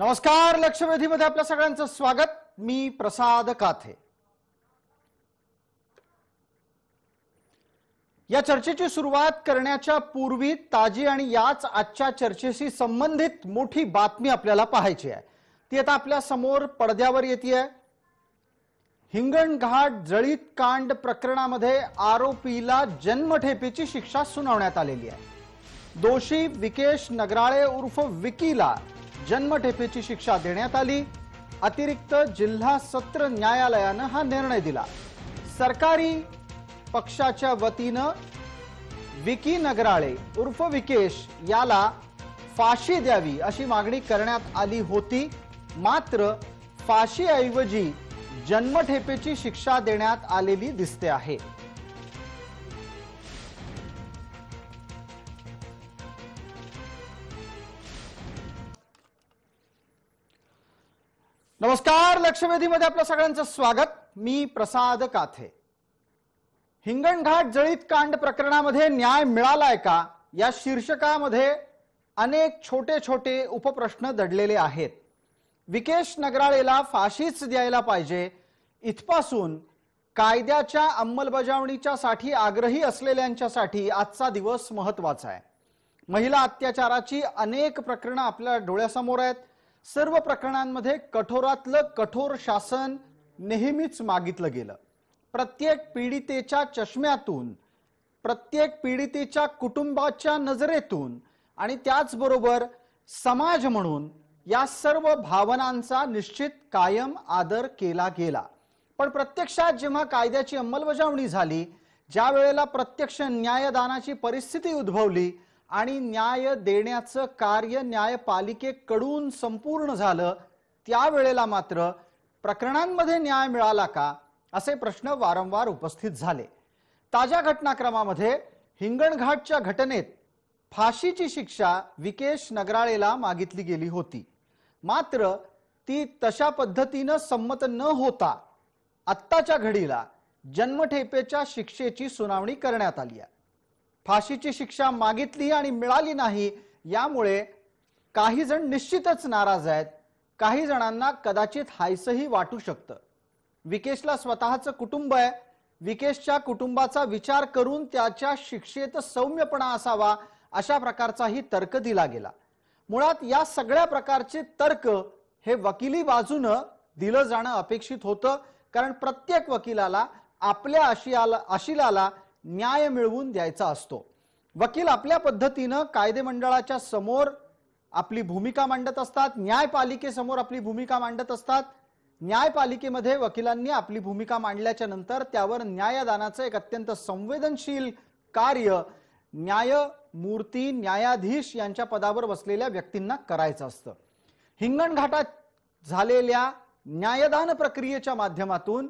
नमस्कार लक्षवेधीमध्ये आपल्या सगळ्यांचं स्वागत मी प्रसाद काथे या चर्चेची सुरुवात करण्याच्या पूर्वी ताजी आणि याच आजच्या चर्चेशी संबंधित मोठी बातमी आपल्याला पाहायची आहे ती आता आपल्या समोर पडद्यावर येते हिंगणघाट जळीत कांड प्रकरणामध्ये आरोपीला जन्मठेपेची शिक्षा सुनावण्यात आलेली आहे दोषी विकेश नगराळे उर्फ विकीला जन्मठेपेची शिक्षा देण्यात आली अतिरिक्त जिल्हा सत्र न्यायालयानं हा निर्णय दिला सरकारी पक्षाच्या वतीनं विकी नगराळे उर्फ विकेश याला फाशी द्यावी अशी मागणी करण्यात आली होती मात्र फाशीऐवजी जन्मठेपेची शिक्षा देण्यात आलेली दिसते आहे नमस्कार लक्षवेधीमध्ये आपल्या सगळ्यांचं स्वागत मी प्रसाद काथे हिंगणघाट जळीत कांड प्रकरणामध्ये न्याय मिळालाय का या शीर्षकामध्ये अनेक छोटे छोटे उपप्रश्न दडलेले आहेत विकेश नगराळेला फाशीच द्यायला पाहिजे इथपासून कायद्याच्या अंमलबजावणीच्यासाठी साठी आग्रही असलेल्यांच्यासाठी आजचा दिवस महत्वाचा आहे महिला अत्याचाराची अनेक प्रकरणं आपल्या डोळ्यासमोर आहेत सर्व प्रकरणांमध्ये कठोरातलं कठोर शासन नेहमीच मागितलं गेलं प्रत्येक पीडितेच्या चष्म्यातून प्रत्येक पीडितेच्या कुटुंबाच्या नजरेतून आणि त्याचबरोबर समाज म्हणून या सर्व भावनांचा निश्चित कायम आदर केला गेला पण प्रत्यक्षात जेव्हा कायद्याची अंमलबजावणी झाली ज्या वेळेला प्रत्यक्ष न्यायदानाची परिस्थिती उद्भवली आणि न्याय देण्याचं कार्य न्यायपालिकेकडून संपूर्ण झालं त्यावेळेला मात्र प्रकरणांमध्ये न्याय मिळाला का असे प्रश्न वारंवार उपस्थित झाले ताज्या घटनाक्रमामध्ये हिंगणघाटच्या घटनेत फाशीची शिक्षा विकेश नगराळेला मागितली गेली होती मात्र ती तशा पद्धतीनं संमत न होता आत्ताच्या घडीला जन्मठेपेच्या शिक्षेची सुनावणी करण्यात आली आहे फाशीची शिक्षा मागितली आणि मिळाली नाही यामुळे काही जण निश्चितच नाराज आहेत काही जणांना कदाचित हायसही वाटू शकतं विकेशला स्वतःचं कुटुंब आहे विकेशच्या कुटुंबाचा विचार करून त्याच्या शिक्षेत सौम्यपणा असावा अशा प्रकारचाही तर्क दिला गेला मुळात या सगळ्या प्रकारचे तर्क हे वकिली बाजूनं दिलं जाणं अपेक्षित होतं कारण प्रत्येक वकिलाला आपल्या आशियाला आशिलाला न्याय मिळवून द्यायचा असतो वकील आपल्या पद्धतीनं मंडळाच्या समोर आपली भूमिका मांडत असतात न्यायपालिकेसमोर आपली भूमिका मांडत असतात न्यायपालिकेमध्ये वकिलांनी आपली भूमिका मांडल्याच्या नंतर त्यावर न्यायदानाचं एक अत्यंत संवेदनशील कार्य न्यायमूर्ती न्यायाधीश यांच्या पदावर बसलेल्या व्यक्तींना करायचं असतं हिंगणघाटात झालेल्या न्यायदान प्रक्रियेच्या माध्यमातून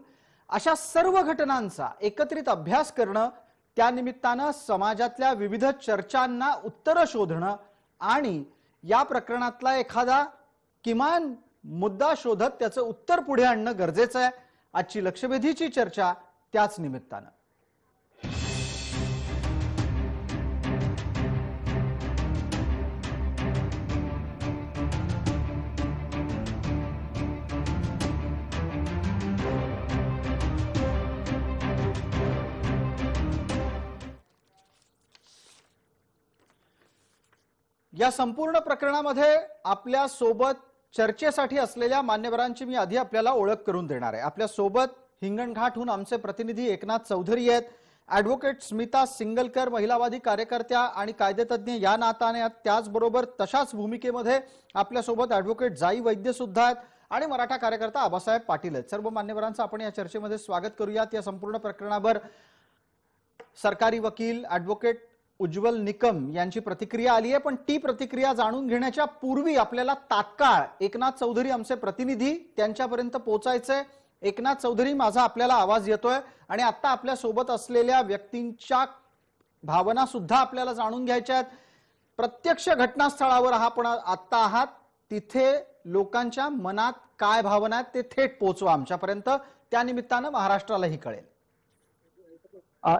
अशा सर्व घटनांचा एकत्रित अभ्यास करणं त्यानिमित्तानं समाजातल्या विविध चर्चांना उत्तरं शोधणं आणि या प्रकरणातला एखादा किमान मुद्दा शोधत त्याचं उत्तर पुढे आणणं गरजेचं आहे आजची लक्षवेधीची चर्चा त्याच निमित्तानं या संपूर्ण प्रकरणामध्ये आपल्या सोबत चर्चेसाठी असलेल्या मान्यवरांची मी आधी आपल्याला ओळख करून देणार आहे आपल्या सोबत हिंगणघाटहून आमचे प्रतिनिधी एकनाथ चौधरी आहेत ॲडव्होकेट स्मिता सिंगलकर महिलावादी कार्यकर्त्या आणि कायदेतज्ञ या नाताने त्याचबरोबर तशाच भूमिकेमध्ये आपल्यासोबत ॲडव्होकेट जाई वैद्य सुद्धा आहेत आणि मराठा कार्यकर्ता आबासाहेब पाटील आहेत सर्व मान्यवरांचं आपण या चर्चेमध्ये स्वागत करूयात या संपूर्ण प्रकरणावर सरकारी वकील ॲडव्होकेट उज्ज्वल निकम यांची प्रतिक्रिया आली आहे पण ती प्रतिक्रिया जाणून घेण्याच्या पूर्वी आपल्याला तात्काळ एकनाथ चौधरी आमचे प्रतिनिधी त्यांच्यापर्यंत पोहोचायचंय एकनाथ चौधरी माझा आपल्याला आवाज येतोय आणि आता आपल्या सोबत असलेल्या व्यक्तींच्या भावना सुद्धा आपल्याला जाणून घ्यायच्या आहेत प्रत्यक्ष घटनास्थळावर आपण आत्ता आहात तिथे लोकांच्या मनात काय भावना आहेत ते थेट पोहोचवा आमच्यापर्यंत त्यानिमित्तानं महाराष्ट्रालाही कळेल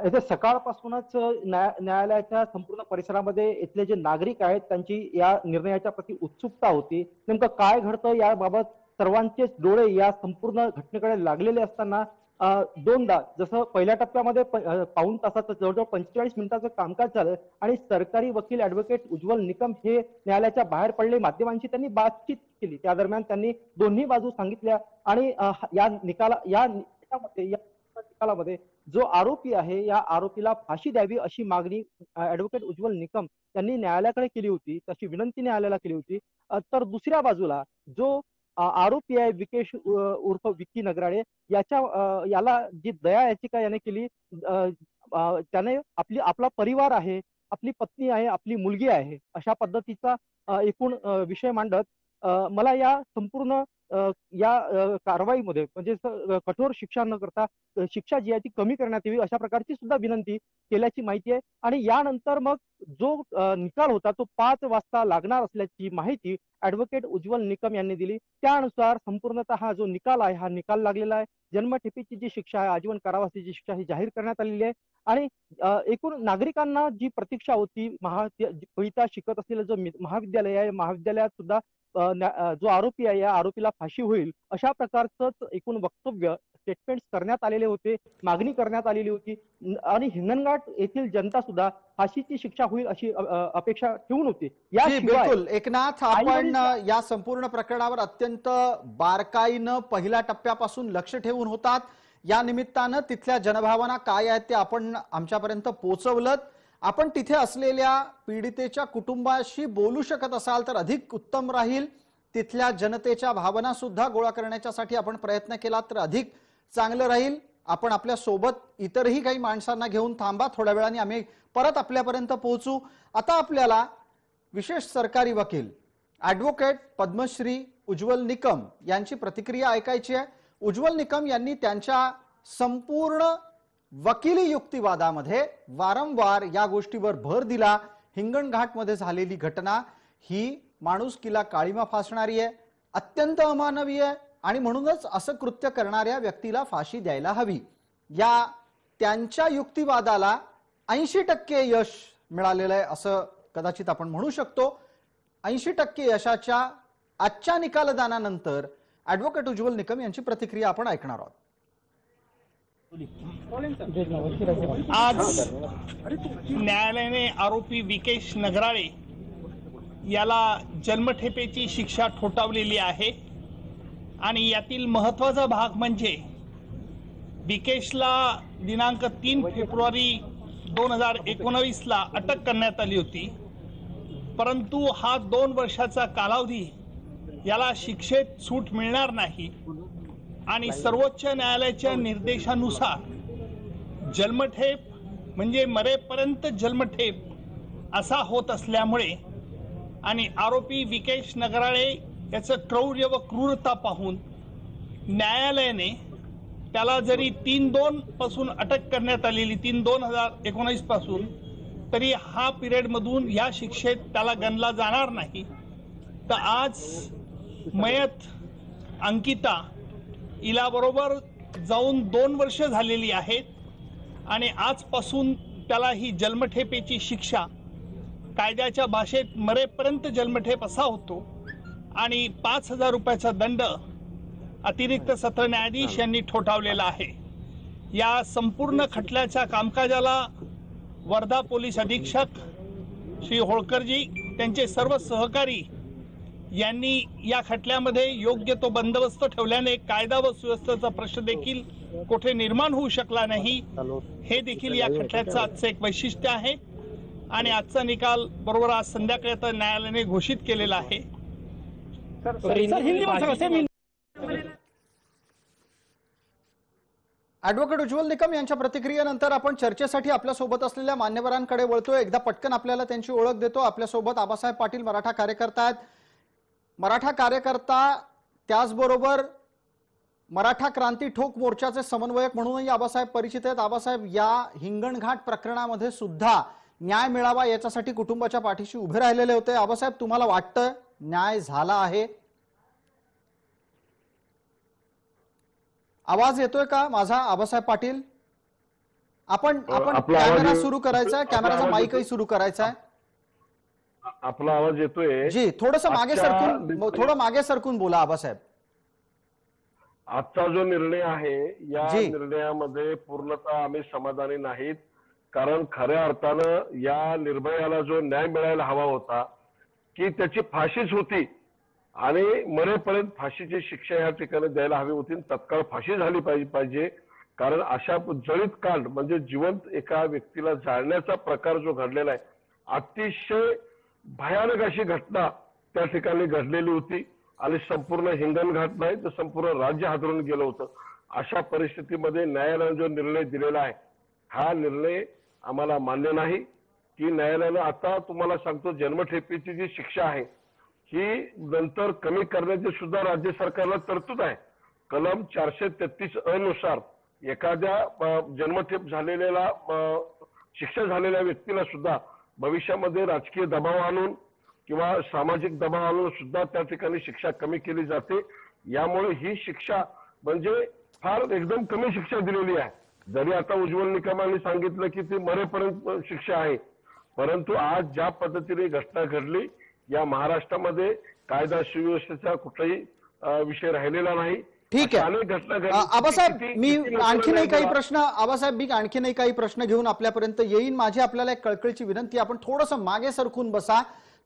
येथे सकाळपासूनच न्याय न्यायालयाच्या संपूर्ण परिसरामध्ये इथले जे नागरिक आहेत त्यांची या निर्णयाच्या प्रति उत्सुकता होती नेमकं काय घडतं याबाबत सर्वांचे डोळे या संपूर्ण घटनेकडे लागलेले असताना दोनदा जसं पहिल्या टप्प्यामध्ये पाऊन तासाचं जवळजवळ पंचेचाळीस मिनिटाचं कामकाज झालं आणि सरकारी वकील ऍडव्होकेट उज्ज्वल निकम हे न्यायालयाच्या बाहेर पडले माध्यमांशी त्यांनी बातचीत केली त्या दरम्यान त्यांनी दोन्ही बाजू सांगितल्या आणि या निकाला या, या निकालामध्ये जो आरोपी आहे या आरोपीला फाशी द्यावी अशी मागणी ऍडव्होकेट उज्ज्वल निकम यांनी न्यायालयाकडे केली होती तशी विनंती न्यायालयाला केली होती तर दुसऱ्या बाजूला जो आरोपी आहे विकेश उर्फ विक्की नगराळे याच्या याला जी दया याचिका याने केली त्याने आपली आपला परिवार आहे आपली पत्नी आहे आपली मुलगी आहे अशा पद्धतीचा एकूण विषय मांडत मला या संपूर्ण या कारवाईमध्ये म्हणजे कठोर शिक्षा न करता शिक्षा जी आहे ती कमी करण्यात यावी अशा प्रकारची सुद्धा विनंती केल्याची माहिती आहे आणि यानंतर मग जो निकाल होता तो पाच वाजता लागणार असल्याची माहिती ऍडव्होकेट उज्ज्वल निकम यांनी दिली त्यानुसार संपूर्णतः हा जो निकाल आहे हा निकाल लागलेला आहे जन्मठेपीची जी शिक्षा आहे आजीवन कारावासाची शिक्षा ही जाहीर करण्यात आलेली आहे आणि एकूण नागरिकांना जी प्रतीक्षा होती महा शिकत असलेलं जो महाविद्यालय आहे महाविद्यालयात सुद्धा जो आरोपी आहे या आरोपीला फाशी होईल अशा प्रकारचं एकूण वक्तव्य स्टेटमेंट करण्यात आलेले होते मागणी करण्यात आलेली होती आणि हिंगणघाट येथील जनता सुद्धा फाशीची शिक्षा होईल अशी अपेक्षा ठेवून होती या बिलकुल एकनाथ आपण या संपूर्ण प्रकरणावर अत्यंत बारकाईनं पहिल्या टप्प्यापासून लक्ष ठेवून होतात या निमित्तानं तिथल्या जनभावना काय आहेत ते आपण आमच्यापर्यंत पोहोचवलं आपण तिथे असलेल्या पीडितेच्या कुटुंबाशी बोलू शकत असाल तर अधिक उत्तम राहील तिथल्या जनतेच्या भावना सुद्धा गोळा करण्याच्यासाठी आपण प्रयत्न केला तर अधिक चांगलं राहील आपण आपल्या सोबत इतरही काही माणसांना घेऊन थांबा थोड्या वेळाने आम्ही परत आपल्यापर्यंत पोहोचू आता आपल्याला विशेष सरकारी वकील ॲडव्होकेट पद्मश्री उज्ज्वल निकम यांची प्रतिक्रिया ऐकायची आहे उज्ज्वल निकम यांनी त्यांच्या संपूर्ण वकिली युक्तिवादामध्ये वारंवार या गोष्टीवर भर दिला हिंगणघाटमध्ये झालेली घटना ही माणुसकीला काळीमा फासणारी आहे अत्यंत अमानवीय आणि म्हणूनच असं कृत्य करणाऱ्या व्यक्तीला फाशी द्यायला हवी या त्यांच्या युक्तिवादाला ऐंशी टक्के यश मिळालेलं आहे असं कदाचित आपण म्हणू शकतो ऐंशी टक्के यशाच्या आजच्या निकालदानानंतर ॲडव्होकेट उज्ज्वल निकम यांची प्रतिक्रिया आपण ऐकणार आहोत आज न्यायालयाने आरोपी विकेश नगराळे याला जन्मठेपेची शिक्षा ठोठावलेली आहे आणि यातील महत्वाचा भाग म्हणजे विकेशला दिनांक तीन फेब्रुवारी दोन हजार एकोणावीसला अटक करण्यात आली होती परंतु हा दोन वर्षाचा कालावधी याला शिक्षेत सूट मिळणार नाही आणि सर्वोच्च न्यायालयाच्या निर्देशानुसार जन्मठेप म्हणजे मरेपर्यंत जन्मठेप असा होत असल्यामुळे आणि आरोपी विकेश नगराळे याचं क्रौर्य व क्रूरता पाहून न्यायालयाने त्याला जरी तीन दोन पासून अटक करण्यात आलेली तीन दोन हजार एकोणीस पासून तरी हा पिरियडमधून या शिक्षेत त्याला गणला जाणार नाही तर आज मयत अंकिता इलाबरोबर जाऊन दोन वर्ष झालेली आहेत आणि आजपासून त्याला ही जन्मठेपेची शिक्षा कायद्याच्या भाषेत मरेपर्यंत जन्मठेप असा होतो आणि पाच हजार रुपयाचा दंड अतिरिक्त सत्र न्यायाधीश यांनी ठोठावलेला आहे या संपूर्ण खटल्याच्या कामकाजाला वर्धा पोलीस अधीक्षक श्री होळकरजी त्यांचे सर्व सहकारी यांनी या खटल्यामध्ये योग्य तो बंदोबस्त ठेवल्याने कायदा व सुव्यवस्थेचा प्रश्न देखील कुठे निर्माण होऊ शकला नाही हे देखील या खटल्याचं आजचं एक वैशिष्ट्य आहे आणि आजचा निकाल बरोबर आज संध्याकाळी आता न्यायालयाने घोषित केलेला आहे ऍडव्होकेट उज्ज्वल निकम यांच्या प्रतिक्रियेनंतर आपण चर्चेसाठी आपल्यासोबत असलेल्या मान्यवरांकडे वळतोय एकदा पटकन आपल्याला त्यांची ओळख देतो आपल्यासोबत आबासाहेब पाटील मराठा कार्यकर्ता आहेत मराठा कार्यकर्ता त्याचबरोबर मराठा क्रांती ठोक मोर्चाचे समन्वयक म्हणूनही आबासाहेब परिचित आहेत आबासाहेब या हिंगणघाट प्रकरणामध्ये सुद्धा न्याय मिळावा याच्यासाठी कुटुंबाच्या पाठीशी उभे राहिलेले होते आबासाहेब तुम्हाला वाटतं न्याय झाला आहे आवाज येतोय का माझा आबासाहेब पाटील आपण आपण कॅमेरा सुरू करायचा कॅमेराचा माईकही सुरू करायचा आहे आपला आवाज येतोय जी थोडस मागे सरकून थोडं मागे सरकून बोला आबासाहेब आजचा जो निर्णय आहे या निर्णयामध्ये पूर्णतः आम्ही समाधानी नाहीत कारण खऱ्या अर्थानं या निर्भयाला जो न्याय मिळायला हवा होता की त्याची फाशीच होती आणि मरेपर्यंत फाशीची शिक्षा या ठिकाणी द्यायला हवी होती तत्काळ फाशी झाली पाहिजे पाहिजे कारण अशा जळीत कांड म्हणजे जिवंत एका व्यक्तीला जाळण्याचा प्रकार जो घडलेला आहे अतिशय भयानक अशी घटना त्या ठिकाणी घडलेली होती आणि संपूर्ण हिंगणघाट नाही तर संपूर्ण राज्य हादरून गेलं होतं अशा परिस्थितीमध्ये न्यायालयानं जो निर्णय दिलेला आहे हा निर्णय आम्हाला मान्य नाही की न्यायालयानं आता तुम्हाला सांगतो जन्मठेपीची जी शिक्षा आहे ही नंतर कमी करण्याची सुद्धा राज्य सरकारला तरतूद आहे कलम चारशे तेहतीस अनुसार एखाद्या जन्मठेप झालेल्या शिक्षा झालेल्या व्यक्तीला सुद्धा भविष्यामध्ये राजकीय दबाव आणून किंवा सामाजिक दबाव आणून सुद्धा त्या ठिकाणी शिक्षा कमी केली जाते यामुळे ही शिक्षा म्हणजे फार एकदम कमी शिक्षा दिलेली आहे जरी आता उज्ज्वल निकमाने सांगितलं की ती मरेपर्यंत शिक्षा आहे परंतु आज ज्या पद्धतीने घटना घडली या महाराष्ट्रामध्ये कायदा सुव्यवस्थेचा कुठलाही विषय राहिलेला नाही ठीक आहे आबासाहेब मी आणखीनही काही प्रश्न आबासाहेब मी आणखीनही काही प्रश्न घेऊन आपल्यापर्यंत येईन माझी आपल्याला एक कळकळीची विनंती आपण थोडंसं मागे सरकून बसा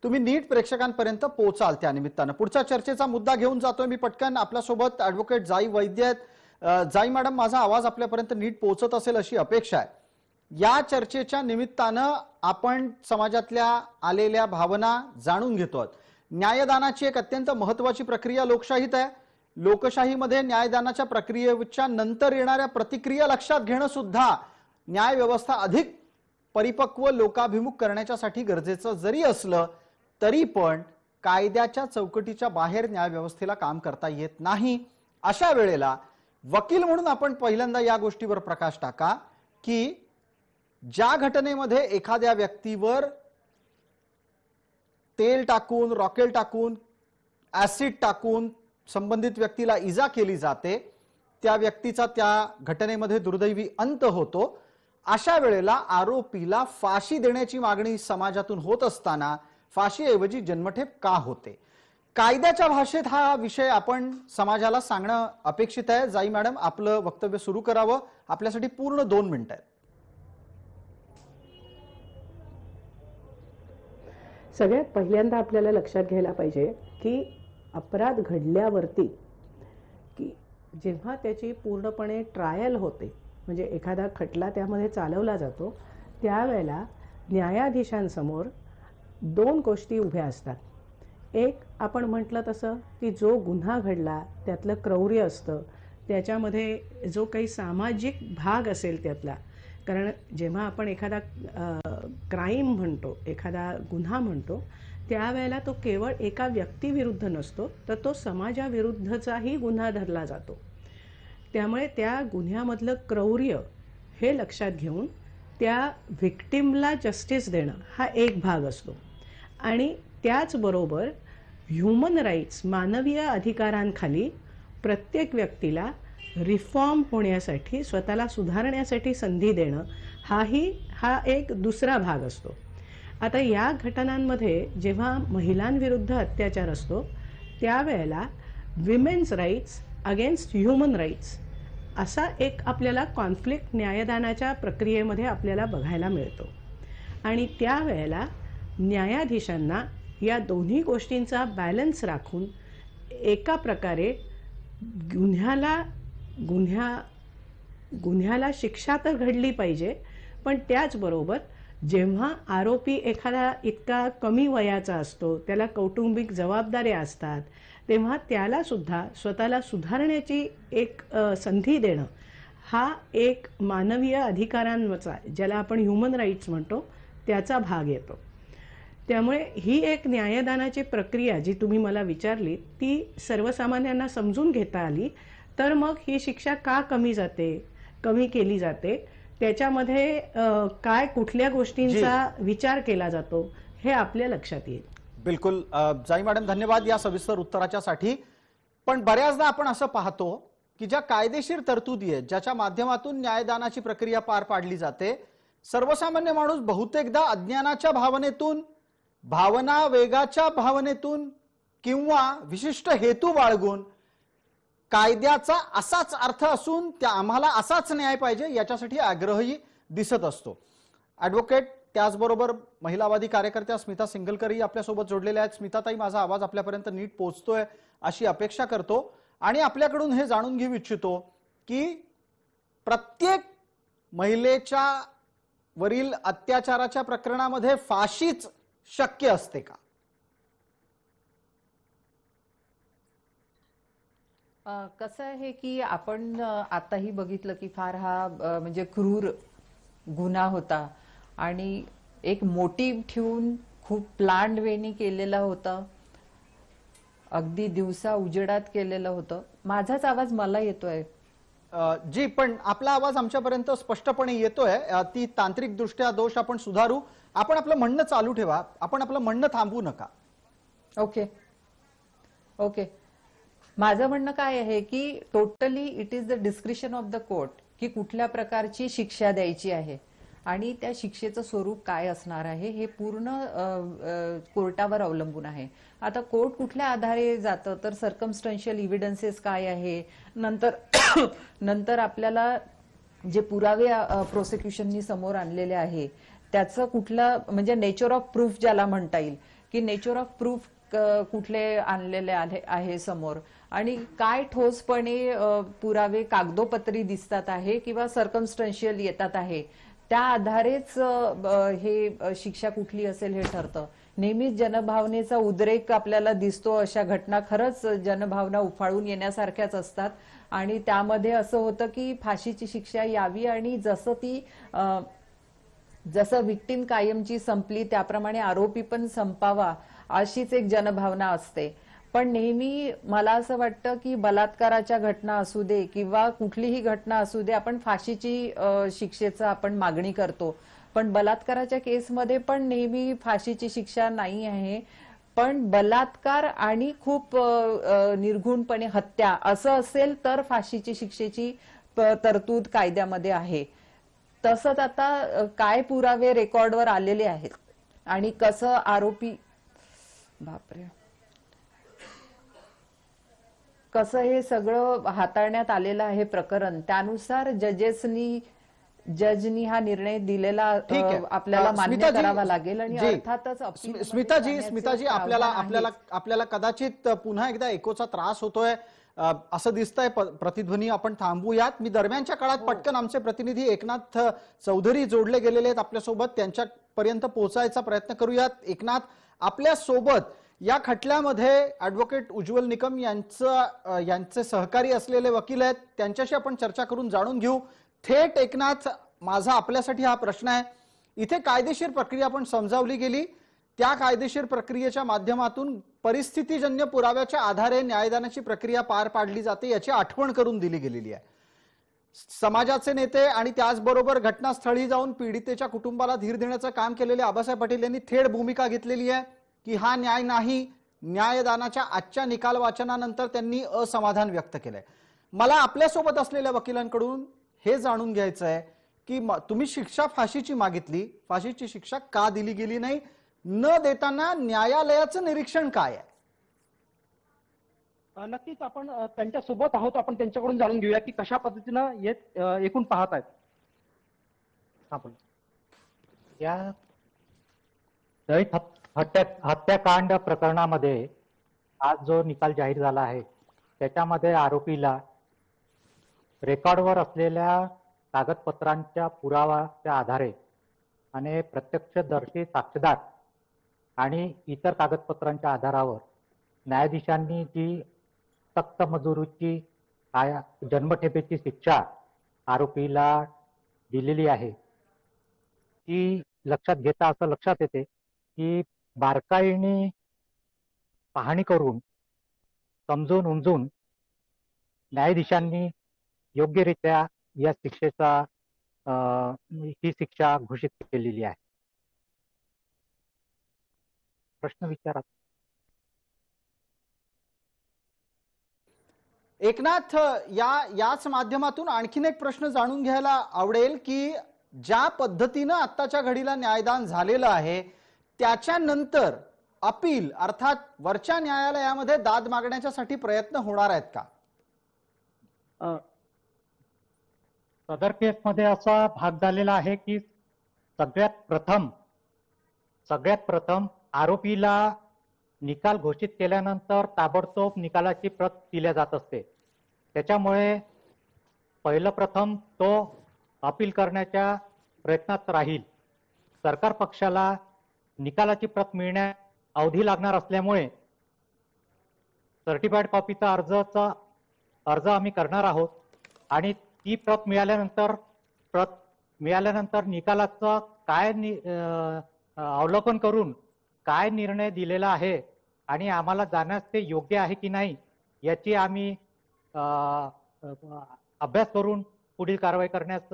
तुम्ही नीट प्रेक्षकांपर्यंत पोहोचाल त्या निमित्तानं पुढच्या चर्चेचा मुद्दा घेऊन जातोय मी पटकन आपल्यासोबत ऍडव्होकेट जाई वैद्य आहेत जाई मॅडम माझा आवाज आपल्यापर्यंत नीट पोहोचत असेल अशी अपेक्षा आहे या चर्चेच्या निमित्तानं आपण समाजातल्या आलेल्या भावना जाणून घेतो न्यायदानाची एक अत्यंत महत्वाची प्रक्रिया लोकशाहीत आहे लोकशाहीमध्ये न्यायदानाच्या प्रक्रियेच्या नंतर येणाऱ्या प्रतिक्रिया लक्षात घेणं सुद्धा न्याय व्यवस्था अधिक परिपक्व लोकाभिमुख करण्याच्यासाठी गरजेचं जरी असलं तरी पण कायद्याच्या चौकटीच्या बाहेर न्यायव्यवस्थेला काम करता येत नाही अशा वेळेला वकील म्हणून आपण पहिल्यांदा या गोष्टीवर प्रकाश टाका की ज्या घटनेमध्ये एखाद्या व्यक्तीवर तेल टाकून रॉकेल टाकून ऍसिड टाकून संबंधित व्यक्तीला इजा केली जाते त्या व्यक्तीचा त्या घटनेमध्ये दुर्दैवी अंत होतो अशा वेळेला आरोपीला फाशी देण्याची मागणी समाजातून होत असताना फाशीऐवजी जन्मठेप का होते कायद्याच्या भाषेत हा विषय आपण समाजाला सांगणं अपेक्षित आहे जाई मॅडम आपलं वक्तव्य सुरू करावं आपल्यासाठी पूर्ण दोन मिनिट आहेत सगळ्यात पहिल्यांदा आपल्याला लक्षात घ्यायला पाहिजे की अपराध घडल्यावरती की जेव्हा त्याची पूर्णपणे ट्रायल होते म्हणजे एखादा खटला त्यामध्ये चालवला जातो त्यावेळेला न्यायाधीशांसमोर दोन गोष्टी उभ्या असतात एक आपण म्हटलं तसं की जो गुन्हा घडला त्यातलं क्रौर्य असतं त्याच्यामध्ये जो काही सामाजिक भाग असेल त्यातला कारण जेव्हा आपण एखादा क्राईम म्हणतो एखादा गुन्हा म्हणतो त्यावेळेला तो केवळ एका व्यक्तीविरुद्ध नसतो तर तो समाजाविरुद्धचाही गुन्हा धरला जातो त्यामुळे त्या गुन्ह्यामधलं क्रौर्य हे लक्षात घेऊन त्या व्हिक्टिमला जस्टिस देणं हा एक भाग असतो आणि त्याचबरोबर ह्युमन राईट्स मानवीय अधिकारांखाली प्रत्येक व्यक्तीला रिफॉर्म होण्यासाठी स्वतःला सुधारण्यासाठी संधी देणं हाही हा एक दुसरा भाग असतो आता या घटनांमध्ये जेव्हा महिलांविरुद्ध अत्याचार असतो त्यावेळेला women's rights against human rights असा एक आपल्याला कॉन्फ्लिक्ट न्यायदानाच्या प्रक्रियेमध्ये आपल्याला बघायला मिळतो आणि त्यावेळेला न्यायाधीशांना या दोन्ही गोष्टींचा बॅलन्स राखून एका प्रकारे गुन्ह्याला गुन्ह्या गुन्ह्याला शिक्षा तर घडली पाहिजे पण त्याचबरोबर जेव्हा आरोपी एखादा इतका कमी वयाचा असतो त्याला कौटुंबिक जबाबदाऱ्या असतात तेव्हा त्याला सुद्धा स्वतःला सुधारण्याची एक संधी देणं हा एक मानवीय अधिकारांचा ज्याला आपण ह्युमन राईट्स म्हणतो त्याचा भाग येतो त्यामुळे ही एक न्यायदानाची प्रक्रिया जी तुम्ही मला विचारली ती सर्वसामान्यांना समजून घेता आली तर मग ही शिक्षा का कमी जाते कमी केली जाते त्याच्यामध्ये काय कुठल्या गोष्टींचा विचार केला जातो हे आपल्या लक्षात येईल बिलकुल जाई मॅडम धन्यवाद या सविस्तर उत्तराच्या साठी पण बऱ्याचदा आपण असं पाहतो की ज्या कायदेशीर तरतुदी आहेत ज्याच्या माध्यमातून न्यायदानाची प्रक्रिया पार पाडली जाते सर्वसामान्य माणूस बहुतेकदा अज्ञानाच्या भावनेतून भावना वेगाच्या भावनेतून किंवा विशिष्ट हेतू बाळगून कायद्याचा असाच अर्थ असून त्या आम्हाला असाच न्याय पाहिजे याच्यासाठी आग्रहही दिसत असतो ॲडव्होकेट त्याचबरोबर महिलावादी कार्यकर्त्या स्मिता सिंगलकरही आपल्यासोबत जोडलेल्या आहेत स्मिताताई माझा आवाज आपल्यापर्यंत नीट पोचतोय अशी अपेक्षा करतो आणि आपल्याकडून हे जाणून घेऊ इच्छितो की प्रत्येक महिलेच्या वरील अत्याचाराच्या प्रकरणामध्ये फाशीच शक्य असते का कसं आहे की आपण आताही बघितलं की फार हा म्हणजे क्रूर गुन्हा होता आणि एक मोटिव ठेवून खूप प्लांड वेनी केलेला होता अगदी दिवसा उजेडात केलेलं होतं माझाच आवाज मला येतोय जी पण आपला आवाज आमच्यापर्यंत स्पष्टपणे येतोय ती तांत्रिकदृष्ट्या दोष आपण सुधारू आपण आपलं म्हणणं चालू ठेवा आपण आपलं म्हणणं थांबवू नका ओके ओके माझं म्हणणं काय आहे की totally it is the description of the court की कुठल्या प्रकारची शिक्षा द्यायची आहे आणि त्या शिक्षेचं स्वरूप काय असणार आहे हे पूर्ण कोर्टावर अवलंबून आहे आता कोर्ट कुठल्या आधारे जातं तर सर्कमस्टन्शियल इव्हिडन्सेस काय आहे नंतर नंतर आपल्याला जे पुरावे प्रोसिक्युशननी समोर आणलेले आहे त्याचं कुठलं म्हणजे नेचर ऑफ प्रूफ ज्याला म्हणता येईल की नेचर ऑफ प्रूफ कुठले आणलेले आहे समोर आणि काय ठोसपणे पुरावे कागदोपत्री दिसतात आहे किंवा सरकमस्टन्शियल येतात आहे त्या आधारेच हे शिक्षा कुठली असेल हे ठरतं नेहमीच जनभावनेचा उद्रेक आपल्याला दिसतो अशा घटना खरंच जनभावना उफाळून येण्यासारख्याच असतात आणि त्यामध्ये असं होतं की फाशीची शिक्षा यावी आणि जसं ती जसं विक्टीम कायमची संपली त्याप्रमाणे आरोपी पण संपावा अशीच एक जनभावना असते पण नेहमी मला असं वाटतं की बलात्काराच्या घटना असू दे किंवा कुठलीही घटना असू दे आपण फाशीची शिक्षेचं आपण मागणी करतो पण बलात्काराच्या केसमध्ये पण नेहमी फाशीची शिक्षा नाही आहे पण बलात्कार आणि खूप निर्घुणपणे हत्या असं असेल तर फाशीची शिक्षेची तरतूद कायद्यामध्ये आहे तसंच आता काय पुरावे रेकॉर्डवर आलेले आहेत आणि कसं आरोपी बापरे कसं हे सगळं हाताळण्यात आलेलं आहे प्रकरण त्यानुसार जजेसनी जजनी हा निर्णय दिलेला आपल्याला मान्य करावा लागेल आणि अर्थातच स्मिताजी स्मिताजी आपल्याला आपल्याला आपल्याला कदाचित पुन्हा एकदा एकोचा त्रास होतोय असं दिसतंय प्रतिध्वनी आपण थांबूयात मी दरम्यानच्या काळात हो. पटकन आमचे प्रतिनिधी एकनाथ चौधरी जोडले गेलेले आहेत आपल्यासोबत त्यांच्यापर्यंत पोहोचायचा प्रयत्न करूयात एकनाथ आपल्या सोबत या खटल्यामध्ये ॲडव्होकेट उज्ज्वल निकम यांचं यांचे सहकारी असलेले वकील आहेत त्यांच्याशी आपण चर्चा करून जाणून घेऊ थेट एकनाथ माझा आपल्यासाठी हा प्रश्न आहे इथे कायदेशीर प्रक्रिया आपण समजावली गेली त्या कायदेशीर प्रक्रियेच्या माध्यमातून परिस्थितीजन्य पुराव्याच्या आधारे न्यायदानाची प्रक्रिया पार पाडली जाते याची आठवण करून दिली गेलेली आहे समाजाचे नेते आणि त्याचबरोबर घटनास्थळी जाऊन पीडितेच्या कुटुंबाला धीर देण्याचं काम केलेले आबासाहेब पाटील यांनी थेट भूमिका घेतलेली आहे की हा न्याय नाही न्यायदानाच्या आजच्या निकाल वाचनानंतर त्यांनी असमाधान व्यक्त केलंय मला आपल्यासोबत असलेल्या वकिलांकडून हे जाणून घ्यायचं आहे की तुम्ही शिक्षा फाशीची मागितली फाशीची शिक्षा का दिली गेली नाही न देताना न्यायालयाचं निरीक्षण काय आहे नक्कीच आपण त्यांच्या सोबत आहोत आपण त्यांच्याकडून जाणून घेऊया की कशा पद्धतीनं येत एकूण पाहत आहेत आपण या हत्या हत्याकांड प्रकरणामध्ये आज जो निकाल जाहीर झाला आहे त्याच्यामध्ये आरोपीला रेकॉर्डवर असलेल्या कागदपत्रांच्या पुरावाच्या आधारे आणि प्रत्यक्षदर्शी साक्षीदार आणि इतर कागदपत्रांच्या आधारावर न्यायाधीशांनी जी सक्त मजुरीची जन्मठेपेची शिक्षा आरोपीला दिलेली आहे ती लक्षात घेता असं लक्षात येते की बारकाईने पाहणी करून समजून उमजून न्यायाधीशांनी योग्यरित्या या शिक्षेचा ही शिक्षा घोषित केलेली आहे प्रश्न विचारा एकनाथ या याच माध्यमातून आणखीन एक प्रश्न जाणून घ्यायला आवडेल की ज्या पद्धतीनं आत्ताच्या घडीला न्यायदान झालेलं आहे त्याच्यानंतर अपील अर्थात वरच्या न्यायालयामध्ये दाद मागण्याच्यासाठी प्रयत्न होणार आहेत का सदर केसमध्ये असा भाग झालेला आहे की सगळ्यात प्रथम सगळ्यात प्रथम आरोपीला निकाल घोषित केल्यानंतर ताबडतोब निकालाची प्रत दिल्या जात असते त्याच्यामुळे पहिलं प्रथम तो अपील करण्याच्या प्रयत्नात राहील सरकार पक्षाला निकालाची प्रत मिळण्या अवधी लागणार असल्यामुळे सर्टिफाईड कॉपीचा अर्जाचा अर्ज आम्ही करणार आहोत आणि ती प्रत मिळाल्यानंतर प्रत मिळाल्यानंतर निकालाचं काय अवलोकन करून काय निर्णय दिलेला आहे आणि आम्हाला जाण्यास ते योग्य आहे की नाही याची आम्ही अभ्यास करून पुढील कारवाई करण्यास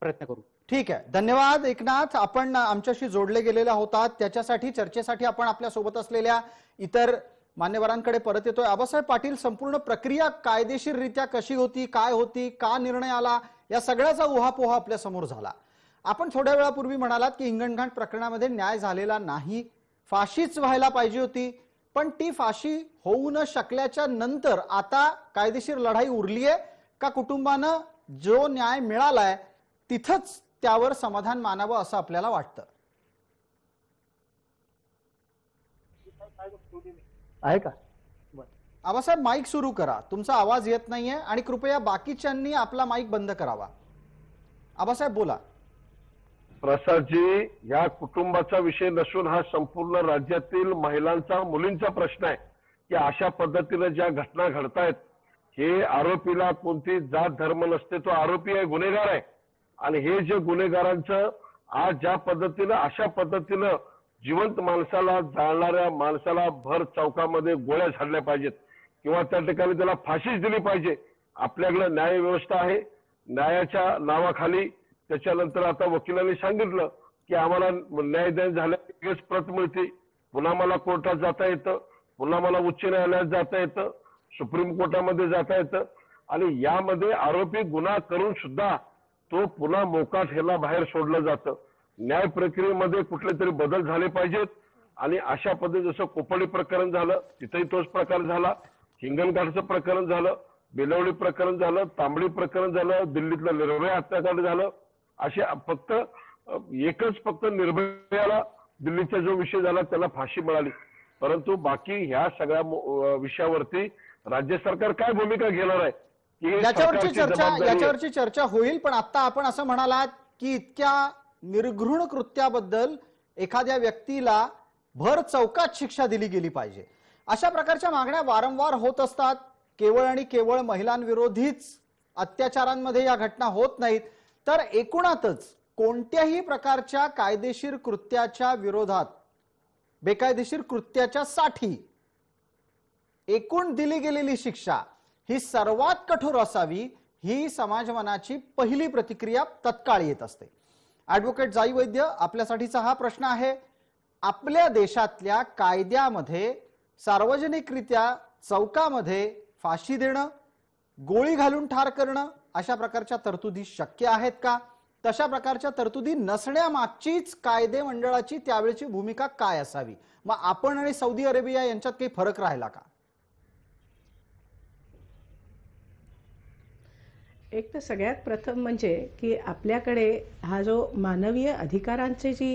प्रयत्न करू ठीक आहे धन्यवाद एकनाथ आपण आमच्याशी जोडले गेलेला होतात त्याच्यासाठी चर्चेसाठी आपण आपल्या सोबत असलेल्या इतर मान्यवरांकडे परत येतोय आबासाहेब पाटील संपूर्ण प्रक्रिया कायदेशीररित्या कशी होती काय होती का निर्णय आला या सगळ्याचा उहापोहा आपल्या समोर झाला आपण थोड्या वेळापूर्वी म्हणालात की हिंगणघाट प्रकरणामध्ये न्याय झालेला नाही फाशीच व्हायला पाहिजे होती पण ती फाशी होऊ न शकल्याच्या नंतर आता कायदेशीर लढाई आहे का कुटुंबानं जो न्याय मिळालाय तिथंच त्यावर समाधान मानावं असं आपल्याला वाटतं आहे का आबासाहेब माईक सुरू करा तुमचा आवाज येत नाहीये आणि कृपया बाकीच्यांनी आपला माईक बंद करावा आबासाहेब बोला प्रसादजी या कुटुंबाचा विषय नसून हा संपूर्ण राज्यातील महिलांचा मुलींचा प्रश्न आहे की अशा पद्धतीने ज्या घटना घडतायत हे आरोपीला कोणती जात धर्म नसते तो आरोपी आहे गुन्हेगार आहे आणि हे जे गुन्हेगारांचं आज ज्या पद्धतीनं अशा पद्धतीनं जिवंत माणसाला जाळणाऱ्या माणसाला भर चौकामध्ये गोळ्या झाडल्या पाहिजेत किंवा त्या ठिकाणी त्याला फाशीच दिली पाहिजे आपल्याकडे न्याय व्यवस्था आहे न्यायाच्या नावाखाली त्याच्यानंतर आता वकिलांनी सांगितलं की आम्हाला न्याय न्यायदान झाल्यास प्रत मिळते पुन्हा मला कोर्टात जाता येतं पुन्हा मला उच्च न्यायालयात जाता येतं सुप्रीम कोर्टामध्ये जाता येतं आणि यामध्ये आरोपी गुन्हा करून सुद्धा तो पुन्हा मोका ठेला बाहेर सोडलं जातं न्याय प्रक्रियेमध्ये कुठले तरी बदल झाले पाहिजेत आणि अशा पद्धतीने जसं कोपडी प्रकरण झालं तिथेही तोच प्रकार झाला हिंगणघाटचं प्रकरण झालं बेलवडी प्रकरण झालं तांबडी प्रकरण झालं दिल्लीतलं निर्भया हत्याकांड झालं असे फक्त एकच फक्त निर्भयाला दिल्लीचा जो विषय झाला त्याला फाशी मिळाली परंतु बाकी ह्या सगळ्या विषयावरती राज्य सरकार काय भूमिका घेणार आहे याच्यावरची चर्चा याच्यावरची चर्चा होईल पण आता आपण असं म्हणालात की इतक्या निर्घृण कृत्याबद्दल एखाद्या व्यक्तीला भर चौकात शिक्षा दिली गेली पाहिजे अशा प्रकारच्या मागण्या वारंवार होत असतात केवळ आणि केवळ महिलांविरोधीच अत्याचारांमध्ये या घटना होत नाहीत तर एकूणातच कोणत्याही प्रकारच्या कायदेशीर कृत्याच्या विरोधात बेकायदेशीर कृत्याच्या साठी एकूण दिली गेलेली शिक्षा ही सर्वात कठोर असावी ही समाजमनाची पहिली प्रतिक्रिया तत्काळ येत असते ॲडव्होकेट जाई वैद्य आपल्यासाठीचा हा प्रश्न आहे आपल्या देशातल्या कायद्यामध्ये सार्वजनिकरित्या चौकामध्ये फाशी देणं गोळी घालून ठार करणं अशा प्रकारच्या तरतुदी शक्य आहेत का तशा प्रकारच्या तरतुदी नसण्यामागचीच कायदे मंडळाची त्यावेळची भूमिका काय असावी मग आपण आणि सौदी अरेबिया यांच्यात काही फरक राहिला का एक तर सगळ्यात प्रथम म्हणजे की आपल्याकडे हा जो मानवीय अधिकारांचे जी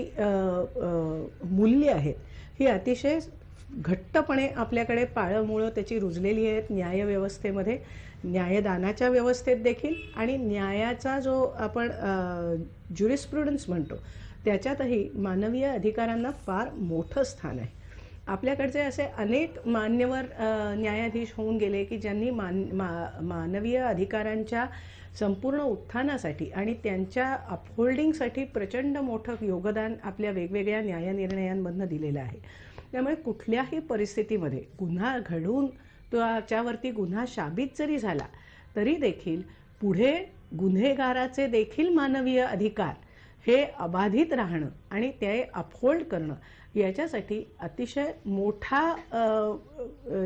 मूल्य आहेत ही अतिशय घट्टपणे आपल्याकडे पाळंमुळं त्याची रुजलेली आहेत न्यायव्यवस्थेमध्ये न्यायदानाच्या व्यवस्थेत देखील आणि न्यायाचा जो आपण ज्युरिस्प्रुडन्स म्हणतो त्याच्यातही मानवीय अधिकारांना फार मोठं स्थान आहे आपल्याकडचे असे अनेक मान्यवर न्यायाधीश होऊन गेले की ज्यांनी मान मा मानवीय अधिकारांच्या संपूर्ण उत्थानासाठी आणि त्यांच्या अपहोल्डिंगसाठी प्रचंड मोठं योगदान आपल्या वेगवेगळ्या न्यायनिर्णयांमधनं दिलेलं आहे त्यामुळे कुठल्याही परिस्थितीमध्ये गुन्हा घडून त्याच्यावरती गुन्हा शाबित जरी झाला तरी देखील पुढे गुन्हेगाराचे देखील मानवीय अधिकार हे अबाधित राहणं आणि ते अपहोल्ड करणं याच्यासाठी अतिशय मोठा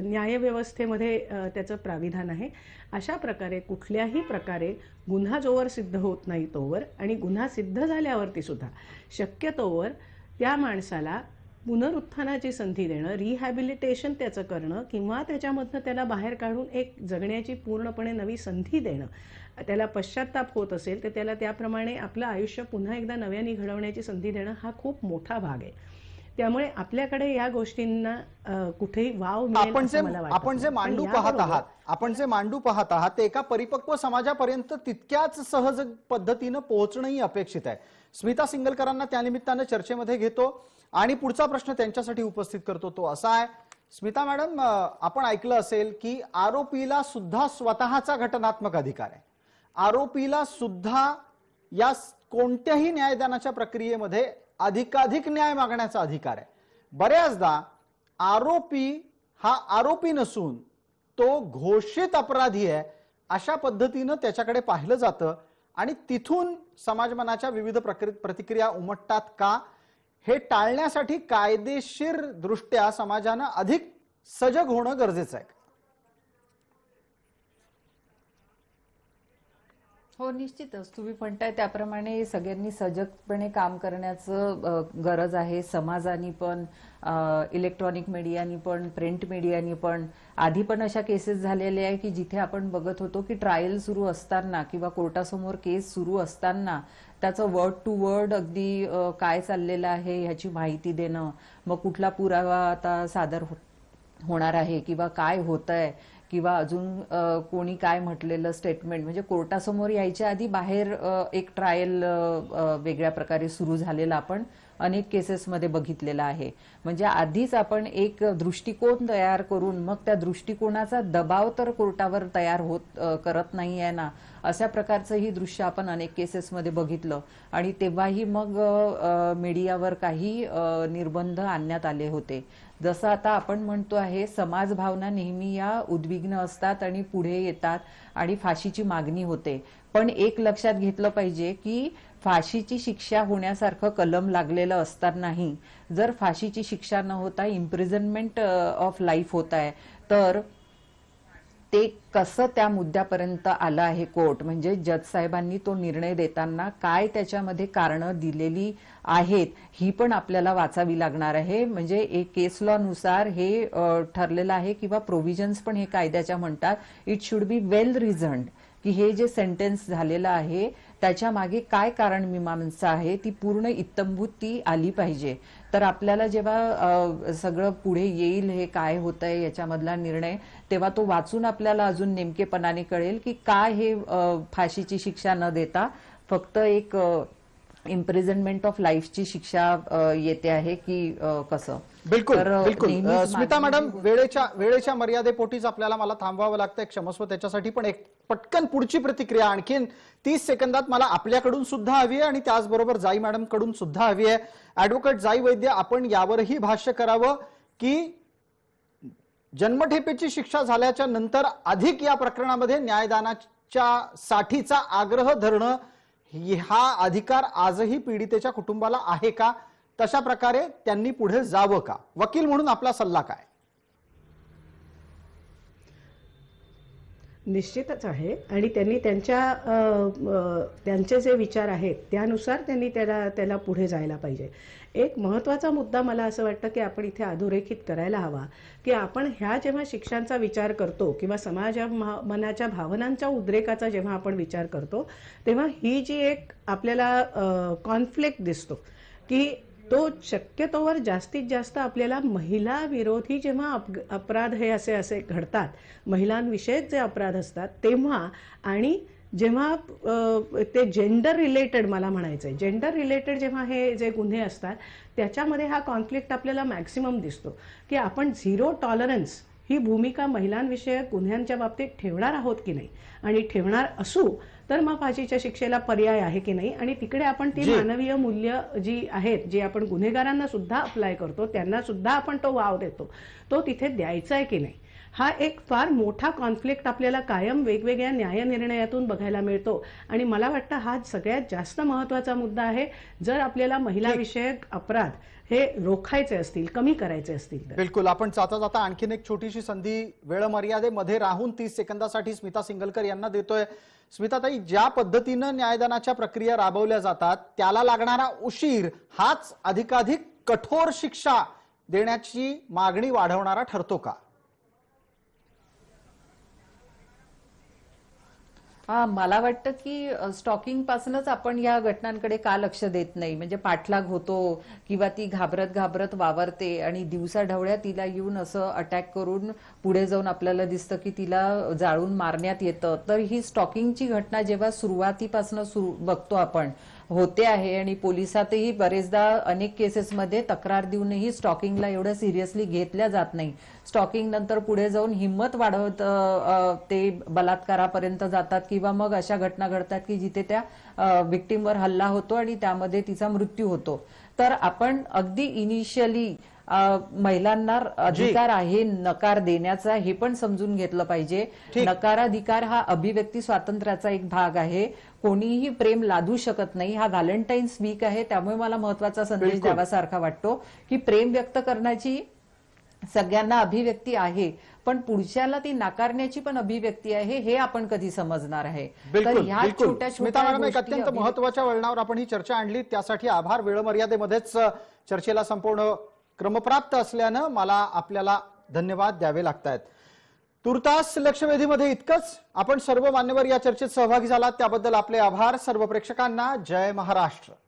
न्यायव्यवस्थेमध्ये त्याचं प्राविधान आहे अशा प्रकारे कुठल्याही प्रकारे गुन्हा जोवर सिद्ध होत नाही तोवर आणि गुन्हा सिद्ध झाल्यावरतीसुद्धा शक्यतोवर त्या माणसाला पुनरुत्थानाची संधी देणं रिहॅबिलिटेशन त्याचं करणं किंवा त्याच्यामधनं त्याला बाहेर काढून एक जगण्याची पूर्णपणे नवी संधी देणं त्याला पश्चाताप होत असेल तर त्याला त्याप्रमाणे आपलं आयुष्य पुन्हा एकदा नव्याने घडवण्याची संधी देणं हा खूप मोठा भाग आहे त्यामुळे आपल्याकडे या गोष्टींना कुठेही वाव आपण जे आपण जे मांडू पाहत आहात आपण जे मांडू पाहत आहात ते एका परिपक्व समाजापर्यंत तितक्याच सहज पद्धतीनं पोहोचणंही अपेक्षित आहे स्मिता सिंगलकरांना त्यानिमित्तानं चर्चेमध्ये घेतो आणि पुढचा प्रश्न त्यांच्यासाठी उपस्थित करतो तो असा आहे स्मिता मॅडम आपण ऐकलं असेल की आरोपीला सुद्धा स्वतःचा घटनात्मक अधिकार आहे आरोपीला सुद्धा या कोणत्याही न्यायदानाच्या प्रक्रियेमध्ये अधिकाधिक न्याय मागण्याचा अधिकार आहे बऱ्याचदा आरोपी हा आरोपी नसून तो घोषित अपराधी आहे अशा पद्धतीनं त्याच्याकडे पाहिलं जातं आणि तिथून समाजमनाच्या विविध प्रतिक्रिया उमटतात का हे टाळण्यासाठी कायदेशीर दृष्ट्या समाजानं अधिक सजग होणं गरजेचं आहे हो निश्चितच तुम्ही म्हणताय त्याप्रमाणे सगळ्यांनी सजगपणे काम करण्याचं गरज आहे समाजानी पण इलेक्ट्रॉनिक मीडियानी पण प्रिंट मीडियानी पण आधी पण अशा केसेस झालेल्या आहे की जिथे आपण बघत होतो की ट्रायल सुरू असताना किंवा कोर्टासमोर केस सुरू असताना त्याचं वर्ड टू वर्ड अगदी काय चाललेलं आहे ह्याची माहिती देणं मग कुठला पुरावा आता सादर हो-, होणार आहे किंवा काय होत आहे किंवा अजून कोणी काय म्हटलेलं स्टेटमेंट म्हणजे कोर्टासमोर यायच्या आधी बाहेर एक ट्रायल वेगळ्या प्रकारे सुरू झालेला आपण अनेक केसेसमध्ये बघितलेला आहे म्हणजे आधीच आपण एक दृष्टिकोन तयार करून मग त्या दृष्टिकोनाचा दबाव तर कोर्टावर तयार होत करत नाही आहे ना अशा प्रकारचंही दृश्य आपण अनेक केसेसमध्ये बघितलं आणि तेव्हाही मग मीडियावर काही निर्बंध आणण्यात आले होते जसं आता आपण म्हणतो आहे समाज नेहमी या उद्विग्न असतात आणि पुढे येतात आणि फाशीची मागणी होते पण एक लक्षात घेतलं पाहिजे की फाशीची शिक्षा होण्यासारखं कलम लागलेलं नाही जर फाशीची शिक्षा न होता इम्प्रिझनमेंट ऑफ लाईफ होत आहे तर ते कसं त्या मुद्द्यापर्यंत आलं आहे कोर्ट म्हणजे जज साहेबांनी तो निर्णय देताना काय त्याच्यामध्ये कारण दिलेली आहेत ही पण आपल्याला वाचावी लागणार आहे म्हणजे एक केस लॉ नुसार हे ठरलेलं आहे किंवा प्रोव्हिजन्स पण हे कायद्याच्या म्हणतात इट शुड बी वेल रिझन्ड की हे जे सेंटेन्स झालेलं आहे त्याच्या मागे काय कारण मीमांसा आहे ती पूर्ण इत्तंभूत ती आली पाहिजे तर आपल्याला जेव्हा सगळं पुढे येईल हे काय होत आहे याच्यामधला निर्णय तेव्हा तो वाचून आपल्याला अजून नेमकेपणाने कळेल की काय हे फाशीची शिक्षा न देता फक्त एक इम्प्रिझनमेंट ऑफ लाईफची शिक्षा येते आहे की कसं बिलकुल बिलकुल स्मिता मॅडम वेळेच्या वेळेच्या मर्यादेपोटीच आपल्याला मला थांबवावं लागतं क्षमस्व त्याच्यासाठी पण एक पटकन पुढची प्रतिक्रिया आणखीन तीस सेकंदात मला आपल्याकडून सुद्धा हवी आहे आणि त्याचबरोबर जाई मॅडम कडून सुद्धा हवी आहे ऍडव्होकेट जाई वैद्य आपण यावरही भाष्य करावं की जन्मठेपेची शिक्षा झाल्याच्या नंतर अधिक या प्रकरणामध्ये न्यायदानाच्या साठीचा आग्रह धरणं हा अधिकार आजही पीडितेच्या कुटुंबाला आहे का तशा प्रकारे त्यांनी पुढे जावं का वकील म्हणून आपला सल्ला काय निश्चितच आहे आणि त्यांनी त्यांच्या त्यांचे जे विचार आहेत त्यानुसार त्यांनी त्याला त्याला पुढे जायला पाहिजे एक महत्त्वाचा मुद्दा मला असं वाटतं की आपण इथे अधोरेखित करायला हवा की आपण ह्या जेव्हा शिक्षांचा विचार करतो किंवा समाजा मनाच्या भावनांच्या उद्रेकाचा जेव्हा आपण विचार करतो तेव्हा ही जी एक आपल्याला कॉन्फ्लिक्ट दिसतो की तो शक्यतोवर जास्तीत जास्त आपल्याला महिला विरोधी जेव्हा अप अपराध हे असे असे घडतात महिलांविषयक जे अपराध असतात तेव्हा आणि जेव्हा ते जेंडर रिलेटेड मला म्हणायचं आहे जेंडर रिलेटेड जेव्हा हे जे गुन्हे असतात त्याच्यामध्ये हा कॉन्फ्लिक्ट आपल्याला मॅक्सिमम दिसतो की आपण झिरो टॉलरन्स ही भूमिका महिलांविषयक गुन्ह्यांच्या बाबतीत ठेवणार आहोत की नाही आणि ठेवणार असू तर मग फाशीच्या शिक्षेला पर्याय आहे की नाही आणि तिकडे आपण ती मानवीय मूल्य जी आहेत जी आपण गुन्हेगारांना सुद्धा अप्लाय करतो त्यांना सुद्धा आपण तो वाव देतो तो तिथे द्यायचा आहे की नाही हा एक फार मोठा कॉन्फ्लिक्ट आपल्याला कायम वेगवेगळ्या न्यायनिर्णयातून बघायला मिळतो आणि मला वाटतं हा सगळ्यात जास्त महत्वाचा मुद्दा आहे जर आपल्याला महिलाविषयक अपराध हे रोखायचे असतील कमी करायचे असतील बिलकुल आपण जाता जाता आणखीन एक छोटीशी संधी मर्यादेमध्ये राहून तीस सेकंदासाठी स्मिता सिंगलकर यांना देतोय स्मिताताई ज्या पद्धतीनं न्यायदानाच्या प्रक्रिया राबवल्या जातात त्याला लागणारा उशीर हाच अधिकाधिक कठोर शिक्षा देण्याची मागणी वाढवणारा ठरतो का हा मला वाटतं की स्टॉकिंग पासूनच आपण या घटनांकडे का लक्ष देत नाही म्हणजे पाठलाग होतो किंवा ती घाबरत घाबरत वावरते आणि दिवसाढवळ्या तिला येऊन असं अटॅक करून पुढे जाऊन आपल्याला दिसतं की तिला जाळून मारण्यात येतं तर ही स्टॉकिंगची घटना जेव्हा सुरुवातीपासून सुरू बघतो आपण होते आहे आणि पोलिसातही बरेचदा अनेक केसेसमध्ये तक्रार देऊनही स्टॉकिंगला एवढं सिरियसली घेतल्या जात नाही स्टॉकिंग नंतर पुढे जाऊन हिंमत वाढवत ते बलात्कारापर्यंत जातात किंवा मग अशा घटना घडतात की जिथे त्या विक्टीमवर हल्ला होतो आणि त्यामध्ये तिचा मृत्यू होतो तर आपण अगदी इनिशियली महिलांना अधिकार आहे नकार देण्याचा हे पण समजून घेतलं पाहिजे नकाराधिकार हा अभिव्यक्ती स्वातंत्र्याचा एक भाग आहे कोणीही प्रेम लादू शकत नाही हा व्हॅलेंटाईन्स वीक आहे त्यामुळे मला महत्वाचा संदेश द्यावासारखा वाटतो की प्रेम व्यक्त करण्याची सगळ्यांना अभिव्यक्ती आहे पण पुढच्याला ती नाकारण्याची पण अभिव्यक्ती आहे हे आपण कधी समजणार आहे तर ह्या छोट्या छोट्या अत्यंत महत्वाच्या वळणावर आपण ही चर्चा आणली त्यासाठी आभार वेळमर्यादेमध्येच चर्चेला संपूर्ण क्रमप्राप्त असल्यानं मला आपल्याला धन्यवाद द्यावे लागतायत तुर्तास लक्षवेधीमध्ये इतकंच आपण सर्व मान्यवर या चर्चेत सहभागी झालात त्याबद्दल आपले आभार सर्व प्रेक्षकांना जय महाराष्ट्र